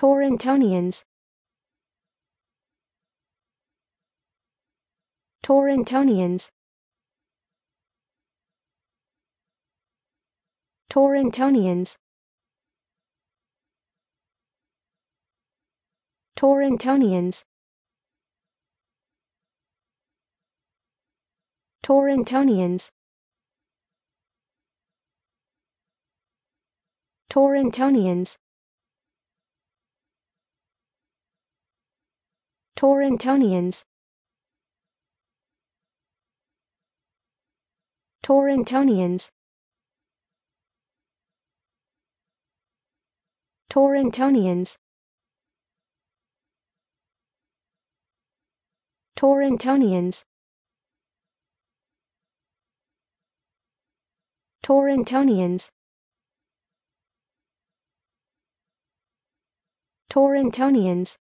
Torrentonians Torrentonians Torrentonians Torrentonians Torrentonians Torrentonians Torontonians Torontonians Torontonians Torontonians Torontonians Torontonians